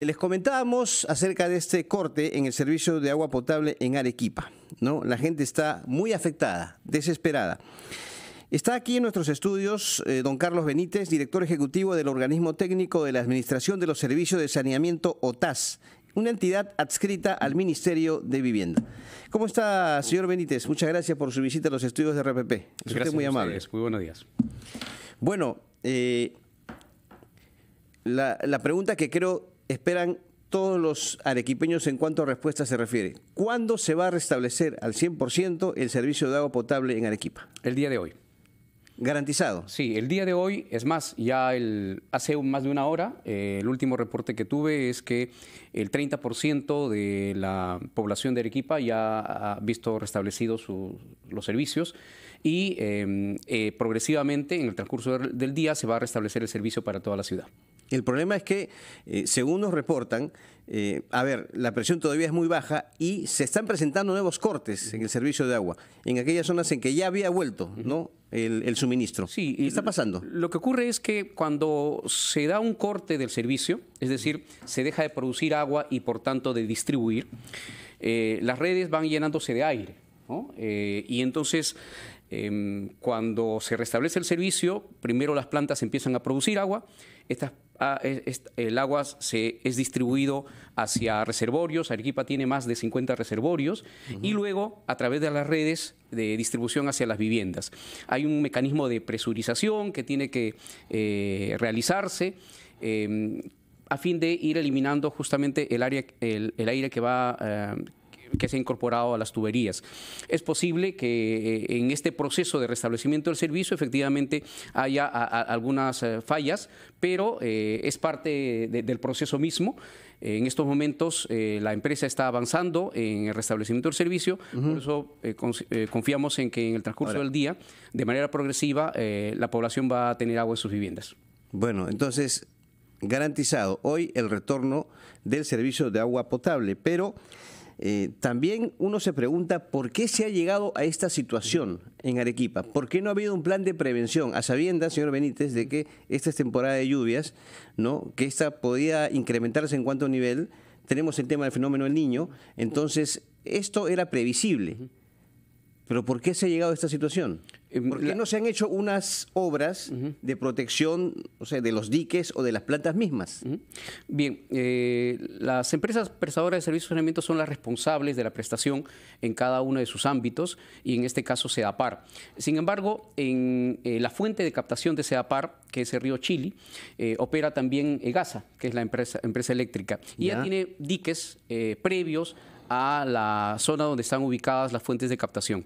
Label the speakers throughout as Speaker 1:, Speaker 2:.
Speaker 1: Les comentábamos acerca de este corte en el servicio de agua potable en Arequipa. ¿no? La gente está muy afectada, desesperada. Está aquí en nuestros estudios eh, don Carlos Benítez, director ejecutivo del organismo técnico de la Administración de los Servicios de Saneamiento OTAS, una entidad adscrita al Ministerio de Vivienda. ¿Cómo está, señor Benítez? Muchas gracias por su visita a los estudios de RPP. gracias, muy amable. Muy buenos días. Bueno, eh, la, la pregunta que creo esperan todos los arequipeños en cuanto a respuesta se refiere. ¿Cuándo se va a restablecer al
Speaker 2: 100% el servicio de agua potable en Arequipa? El día de hoy. ¿Garantizado? Sí, el día de hoy, es más, ya hace más de una hora, eh, el último reporte que tuve es que el 30% de la población de Arequipa ya ha visto restablecidos los servicios y em, eh, progresivamente en el transcurso del día se va a restablecer el servicio para toda la ciudad. El problema es que, eh, según nos
Speaker 1: reportan, eh, a ver, la presión todavía es muy baja y se están presentando nuevos cortes en el servicio de agua, en aquellas zonas en que ya había vuelto ¿no? el, suministro. Sí, ¿Qué está
Speaker 2: pasando? Lo que ocurre es que cuando se da un corte del servicio, es decir, se deja de producir agua y por tanto de distribuir, eh, las redes van llenándose de aire. ¿no? y entonces Em, cuando se restablece el servicio, primero las plantas empiezan a producir agua, ah, el agua se, es distribuido hacia reservorios, Arequipa tiene más de 50 reservorios, y luego a través de las redes de distribución hacia las viviendas. Hay un mecanismo de presurización que tiene que eh, realizarse. Em, a fin de ir eliminando justamente el, área, aire que va, eh, que se ha incorporado a las tuberías. Es posible que eh, en este proceso de restablecimiento del servicio efectivamente haya algunas eh, fallas, pero eh, es parte del proceso mismo. En estos momentos la empresa está avanzando en el restablecimiento del servicio, por eso confiamos en que en el transcurso del día, de manera progresiva, la población va a tener agua en sus viviendas. Bueno, entonces garantizado hoy el retorno
Speaker 1: del servicio de agua potable, pero eh, también uno se pregunta por qué se ha llegado a esta situación en Arequipa, por qué no ha habido un plan de prevención, a sabiendas, señor Benítez, de que esta es temporada de lluvias, ¿no? que esta podía incrementarse en cuanto a nivel, tenemos el tema del fenómeno del niño, entonces esto era previsible, pero ¿por qué se ha llegado a esta situación? Em, ¿Por qué no se han hecho unas obras
Speaker 2: de protección de los diques o de las plantas mismas? Bien, eh, las empresas prestadoras de servicios de saneamiento son las responsables de la prestación en cada uno de sus ámbitos y en este caso SEDAPAR. Sin embargo, en eh, la fuente de captación de SEDAPAR, que es el río Chili, eh, opera también EGASA, que es la empresa, empresa eléctrica, y ya. ya tiene diques previos a la zona donde están ubicadas las fuentes de captación.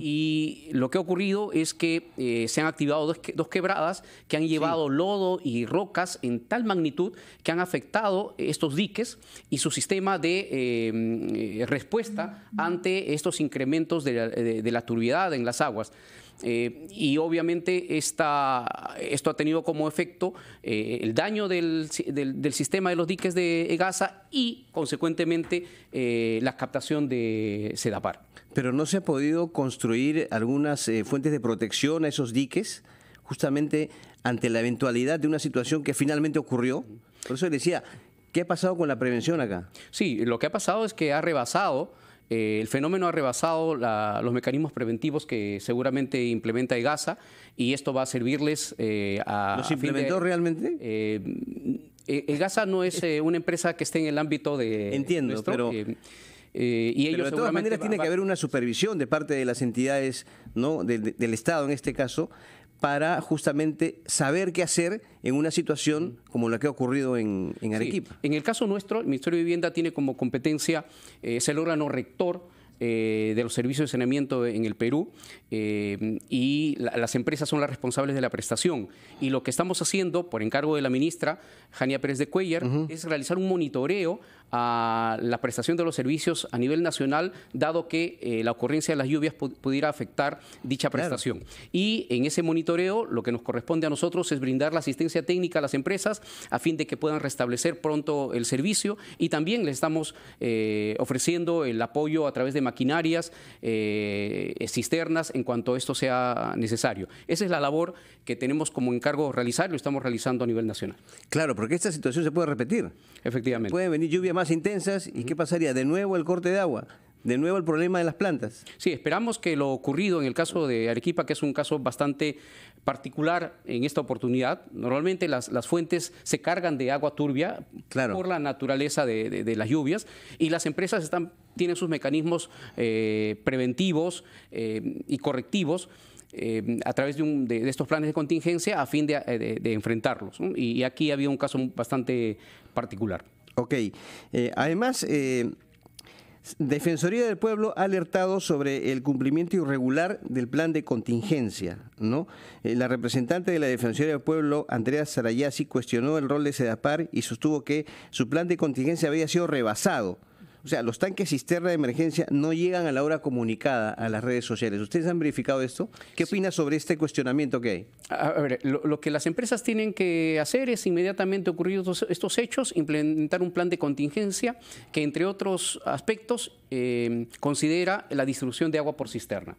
Speaker 2: Y lo que ha ocurrido es que eh, se han activado dos, quebradas que han llevado lodo y rocas en tal magnitud que han afectado estos diques y su sistema de em, eh, respuesta ante estos incrementos de la, de, la turbiedad en las aguas. Eh, y obviamente esta, esto ha tenido como efecto eh, el daño del, sistema de los diques de Gaza y, consecuentemente, eh, la captación de Sedapar. Pero
Speaker 1: no se ha podido construir algunas fuentes de protección a esos diques, justamente ante la eventualidad de una situación que finalmente ocurrió. Por eso decía, ¿qué ha pasado
Speaker 2: con la prevención acá? Sí, lo que ha pasado es que ha rebasado eh, el fenómeno ha rebasado los mecanismos preventivos que seguramente implementa EGASA y esto va a servirles eh, a... ¿Los implementó realmente? Eh, eh, EGASA no es una empresa que esté en el ámbito de... Entiendo, pero... y ellos de todas maneras tiene que haber
Speaker 1: una supervisión de parte de las entidades ¿no? del Estado en este caso para justamente
Speaker 2: saber qué hacer en una situación como la que ha ocurrido en, Arequipa. En el caso nuestro, el Ministerio de Vivienda tiene como competencia, eh, es el órgano rector eh, de los servicios de saneamiento en el Perú eh, y las empresas son las responsables de la prestación. Y lo que estamos haciendo, por encargo de la ministra Jania Pérez de Cuellar, es realizar un monitoreo a la prestación de los servicios a nivel nacional, dado que eh, la ocurrencia de las lluvias pudiera afectar dicha prestación. Y en ese monitoreo, lo que nos corresponde a nosotros es brindar la asistencia técnica a las empresas a fin de que puedan restablecer pronto el servicio y también le estamos eh, ofreciendo el apoyo a través de maquinarias, eh, cisternas, en cuanto esto sea necesario. Esa es la labor que tenemos como encargo realizar, lo estamos realizando a nivel nacional. Claro, porque esta situación se puede repetir. Efectivamente.
Speaker 1: Puede venir lluvia intensas y qué pasaría? De nuevo el corte de agua. De nuevo el problema de las plantas.
Speaker 2: Sí, esperamos que lo ocurrido en el caso de Arequipa, que es un caso bastante particular en esta oportunidad, normalmente las, fuentes se cargan de agua turbia por la naturaleza de, las lluvias y las empresas están, tienen sus mecanismos eh, preventivos eh, y correctivos. Eh, a través de, de, estos planes de contingencia a fin de, de enfrentarlos. Y, y, aquí había un caso bastante particular. Ok. Eh, además, eh, Defensoría del Pueblo ha alertado sobre
Speaker 1: el cumplimiento irregular del plan de contingencia. ¿no? Eh, la representante de la Defensoría del Pueblo, Andrea Sarayasi, cuestionó el rol de SEDAPAR y sostuvo que su plan de contingencia había sido rebasado o sea, los tanques cisterna de emergencia no llegan a la hora comunicada
Speaker 2: a las redes sociales. ¿Ustedes han verificado esto? ¿Qué opina sobre este cuestionamiento que hay? A ver, lo, que las empresas tienen que hacer es inmediatamente ocurrir estos hechos, implementar un plan de contingencia que, entre otros aspectos, Em, considera la distribución de agua por cisterna.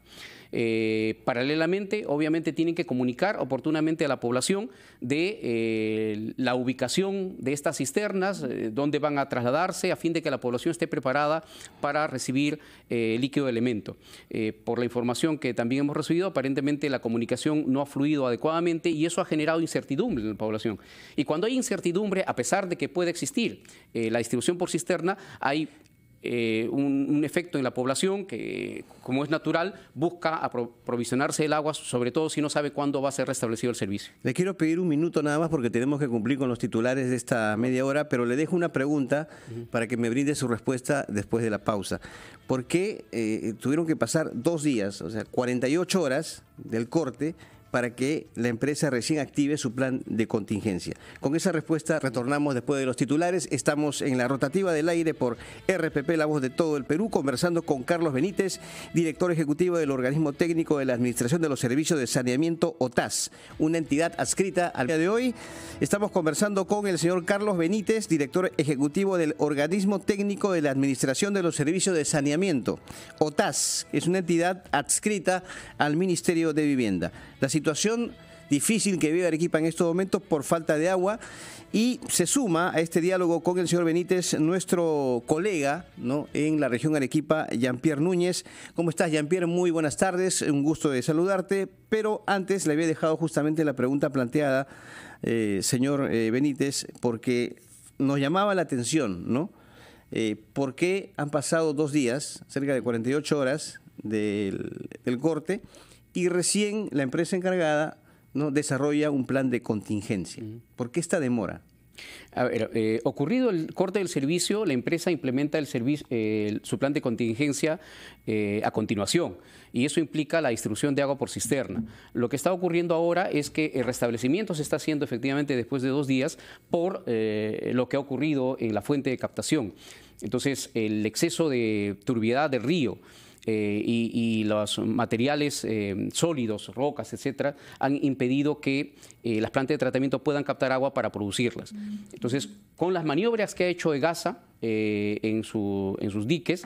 Speaker 2: Eh, paralelamente, obviamente, tienen que comunicar oportunamente a la población de eh, la ubicación de estas cisternas, eh, dónde van a trasladarse, a fin de que la población esté preparada para recibir líquido de elemento. por la información que también hemos recibido, aparentemente la comunicación no ha fluido adecuadamente y eso ha generado incertidumbre en la población. Y cuando hay incertidumbre, a pesar de que puede existir la distribución por cisterna, hay eh, un, efecto en la población que, como es natural, busca aprovisionarse el agua, sobre todo si no sabe cuándo va a ser restablecido el servicio.
Speaker 1: Le quiero pedir un minuto nada más porque tenemos que cumplir con los titulares de esta media hora, pero le dejo una pregunta para que me brinde su respuesta después de la pausa. ¿Por qué eh, tuvieron que pasar dos días, o sea, 48 horas del corte para que la empresa recién active su plan de contingencia. Con esa respuesta retornamos después de los titulares. Estamos en la rotativa del aire por RPP, la voz de todo el Perú, conversando con Carlos Benítez, director ejecutivo del organismo técnico de la Administración de los Servicios de Saneamiento OTAS, una entidad adscrita al día de hoy. Estamos conversando con el señor Carlos Benítez, director ejecutivo del organismo técnico de la Administración de los Servicios de Saneamiento. OTAS es una entidad adscrita al Ministerio de Vivienda. La situación difícil que vive Arequipa en estos momentos por falta de agua. Y se suma a este diálogo con el señor Benítez nuestro colega ¿no? en la región Arequipa, Jean-Pierre Núñez. ¿Cómo estás, Jean-Pierre? Muy buenas tardes, un gusto de saludarte. Pero antes le había dejado justamente la pregunta planteada, eh, señor eh, Benítez, porque nos llamaba la atención, ¿no? Eh, ¿Por qué han pasado dos días, cerca de 48 horas del corte? y recién la empresa encargada ¿no? desarrolla un
Speaker 2: plan de contingencia. ¿Por qué esta demora? A ver, eh, ocurrido el corte del servicio, la empresa implementa el su plan de contingencia eh, a continuación y eso implica la distribución de agua por cisterna. Lo que está ocurriendo ahora es que el restablecimiento se está haciendo efectivamente después de dos días por eh, lo que ha ocurrido en la fuente de captación. Entonces, el exceso de turbiedad del río eh, y, los materiales eh, sólidos, rocas, etcétera, han impedido que eh, las plantas de tratamiento puedan captar agua para producirlas. Mm. Entonces, con las maniobras que ha hecho EGASA en, en, sus diques,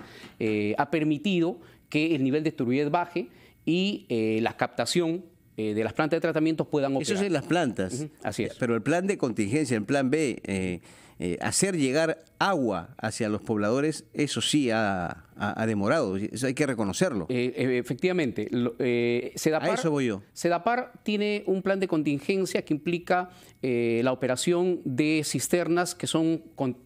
Speaker 2: ha permitido que el nivel de turbidez baje y la captación de las plantas de tratamiento puedan operar. Eso es en las plantas. Así Pero el plan de contingencia, el plan B, hacer llegar
Speaker 1: agua hacia los pobladores, eso sí ha, ha, demorado. hay que reconocerlo.
Speaker 2: Eh, eh, efectivamente. Eh, Sedapar, tiene un plan de contingencia que implica la operación de cisternas que son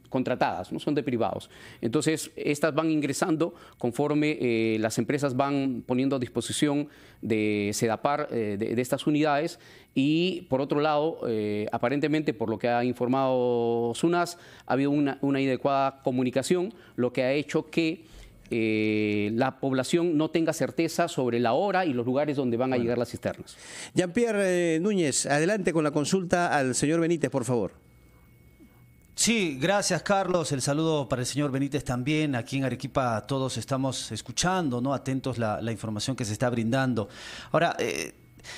Speaker 2: contratadas, no son de privados. Entonces, estas van ingresando conforme las empresas van poniendo a disposición de Sedapar de, de, estas unidades. Y por otro lado, aparentemente, por lo que ha informado SUNAS, ha habido una, una inadecuada comunicación, lo que ha hecho que eh, la población no tenga certeza sobre la hora y los lugares donde van a llegar las cisternas. Jean-Pierre eh, Núñez, adelante
Speaker 1: con la consulta al señor Benítez, por favor. Sí, gracias Carlos. El
Speaker 3: saludo para el señor Benítez también. Aquí en Arequipa todos estamos escuchando, ¿no? Atentos la, la información que se está brindando. Ahora, eh,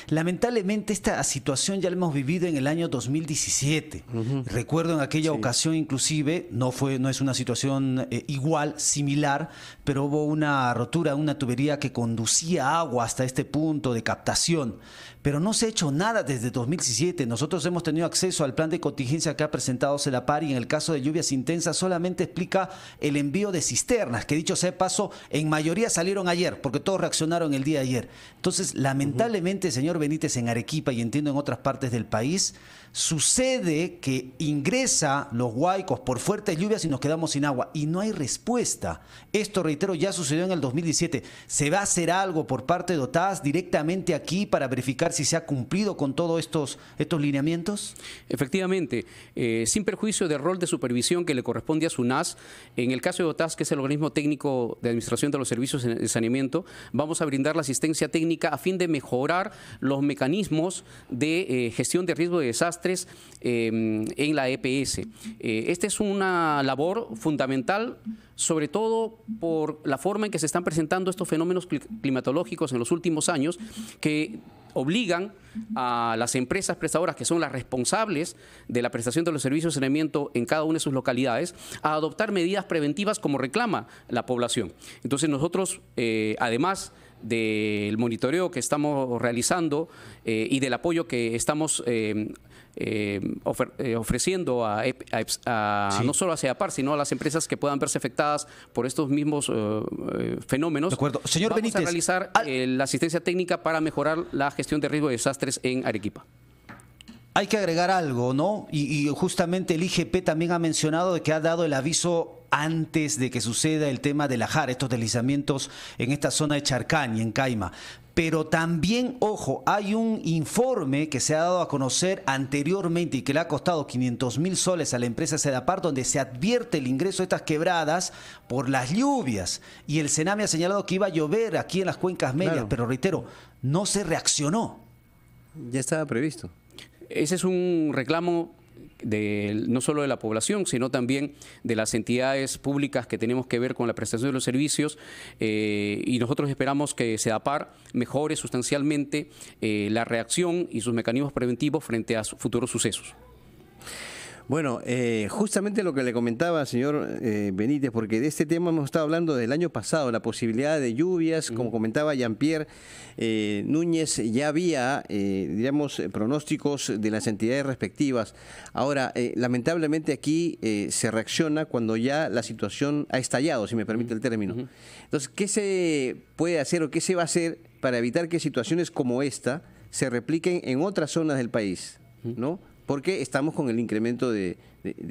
Speaker 3: lamentablemente esta situación ya la hemos vivido en el año 2017. Recuerdo en aquella ocasión inclusive, no, fue, no es una situación eh, igual, similar, pero hubo una rotura, una tubería que conducía agua hasta este punto de captación pero no se ha hecho nada desde 2017. Nosotros hemos tenido acceso al plan de contingencia que ha presentado CELAPAR y en el caso de lluvias intensas solamente explica el envío de cisternas, que dicho sea de paso, en mayoría salieron ayer, porque todos reaccionaron el día de ayer. Entonces, lamentablemente, señor Benítez, en Arequipa y entiendo en otras partes del país, sucede que ingresa los huaicos por fuertes lluvias y nos quedamos sin agua y no hay respuesta. Esto, reitero, ya sucedió en el 2017. ¿Se va a hacer
Speaker 2: algo por parte de OTAS directamente aquí para verificar si se ha cumplido con todos estos, estos lineamientos? Efectivamente, eh, sin perjuicio del rol de supervisión que le corresponde a SUNAS, en el caso de OTAS, que es el organismo técnico de administración de los servicios de saneamiento, vamos a brindar la asistencia técnica a fin de mejorar los mecanismos de eh, gestión de riesgo de desastres eh, en la EPS. esta es una labor fundamental sobre todo por la forma en que se están presentando estos fenómenos climatológicos en los últimos años, que obligan a las empresas prestadoras que son las responsables de la prestación de los servicios de saneamiento en cada una de sus localidades a adoptar medidas preventivas como reclama la población. Entonces nosotros, eh, además del monitoreo que estamos realizando eh, y del apoyo que estamos eh, eh, ofreciendo a, no solo a CEAPAR, sino a las empresas que puedan verse afectadas por estos mismos fenómenos. De acuerdo. Señor Vamos a realizar la asistencia técnica para mejorar la gestión de riesgo de desastres en Arequipa.
Speaker 3: Hay que agregar algo, ¿no? Y, justamente el IGP también ha mencionado que ha dado el aviso antes de que suceda el tema de ajar, estos deslizamientos en esta zona de Charcán y en Caima. Pero también, ojo, hay un informe que se ha dado a conocer anteriormente y que le ha costado 500 mil soles a la empresa Sedapar, donde se advierte el ingreso de estas quebradas por las lluvias. Y el Sename ha señalado que iba a llover aquí en las cuencas medias, pero reitero, no se reaccionó.
Speaker 1: Ya estaba previsto.
Speaker 2: Ese es un reclamo no solo de la población, sino también de las entidades públicas que tenemos que ver con la prestación de los servicios eh, y nosotros esperamos que SEDAPAR mejore sustancialmente eh, la reacción y sus mecanismos preventivos frente a futuros sucesos.
Speaker 1: Bueno, eh, justamente lo que le comentaba, señor eh, Benítez, porque de este tema hemos estado hablando del año pasado, la posibilidad de lluvias, como comentaba Jean-Pierre eh, Núñez, ya había, digamos, pronósticos de las entidades respectivas. Ahora, lamentablemente aquí se reacciona cuando ya la situación ha estallado, si me permite el término. Entonces, ¿qué se puede hacer o qué se va a hacer para evitar que situaciones como esta se repliquen en otras zonas del país? ¿No? porque estamos con el incremento de,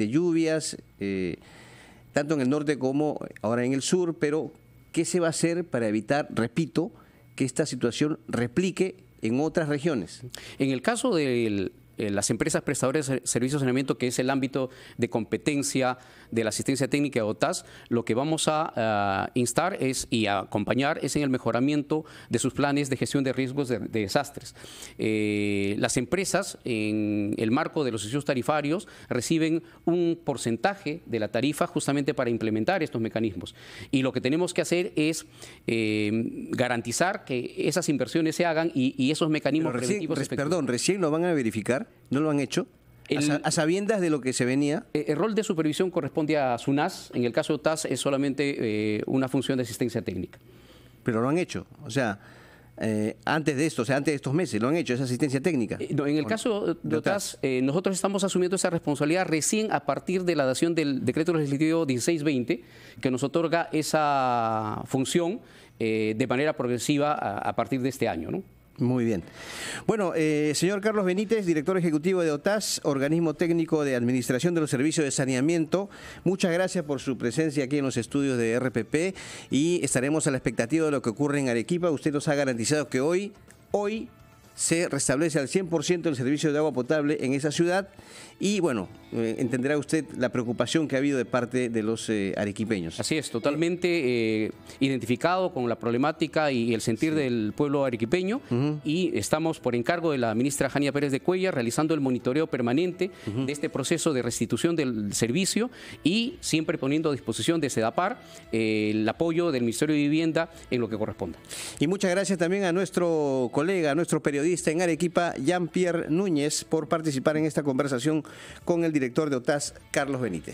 Speaker 1: lluvias, eh, tanto en el norte como ahora en el sur, pero ¿qué se va a hacer para evitar, repito,
Speaker 2: que esta situación replique en otras regiones? En el caso del, eh, las empresas prestadoras de servicios de saneamiento, que es el ámbito de competencia de la asistencia técnica de OTAS, lo que vamos a, instar es y acompañar es en el mejoramiento de sus planes de gestión de riesgos de, desastres. Eh, las empresas, en el marco de los servicios tarifarios, reciben un porcentaje de la tarifa justamente para implementar estos mecanismos. Y lo que tenemos que hacer es eh, garantizar que esas inversiones se hagan y, esos mecanismos perdón,
Speaker 1: recién lo van a verificar
Speaker 2: no lo han hecho. a sabiendas de lo que se venía. Eh, el rol de supervisión corresponde a SUNAS. En el caso de TAS es solamente eh, una función de asistencia técnica. Pero lo han hecho. O
Speaker 1: sea, eh, antes de esto, o sea, antes de estos meses, lo han hecho, esa asistencia técnica.
Speaker 2: en el caso de TAS, nosotros estamos asumiendo esa responsabilidad recién a partir de la dación del decreto legislativo 1620, que nos otorga esa función de manera progresiva a, a partir de este año. ¿no?
Speaker 1: Muy bien. Bueno, eh, señor Carlos Benítez, director ejecutivo de OTAS, organismo técnico de administración de los servicios de saneamiento, muchas gracias por su presencia aquí en los estudios de RPP y estaremos a la expectativa de lo que ocurre en Arequipa. Usted nos ha garantizado que hoy, hoy se restablece al 100% el servicio de agua potable en esa ciudad y bueno, eh, entenderá usted la preocupación que ha habido de parte de los
Speaker 2: eh, arequipeños. Así es, totalmente eh, identificado con la problemática y el sentir del pueblo arequipeño y estamos por encargo de la ministra Jania Pérez de Cuella realizando el monitoreo permanente de este proceso de restitución del servicio y siempre poniendo a disposición de SEDAPAR el apoyo del Ministerio de Vivienda en lo que corresponda. Y
Speaker 1: muchas gracias también a nuestro colega, a nuestro periodista en Arequipa, Jean-Pierre Núñez, por participar en esta conversación con el director de OTAS, Carlos Benítez.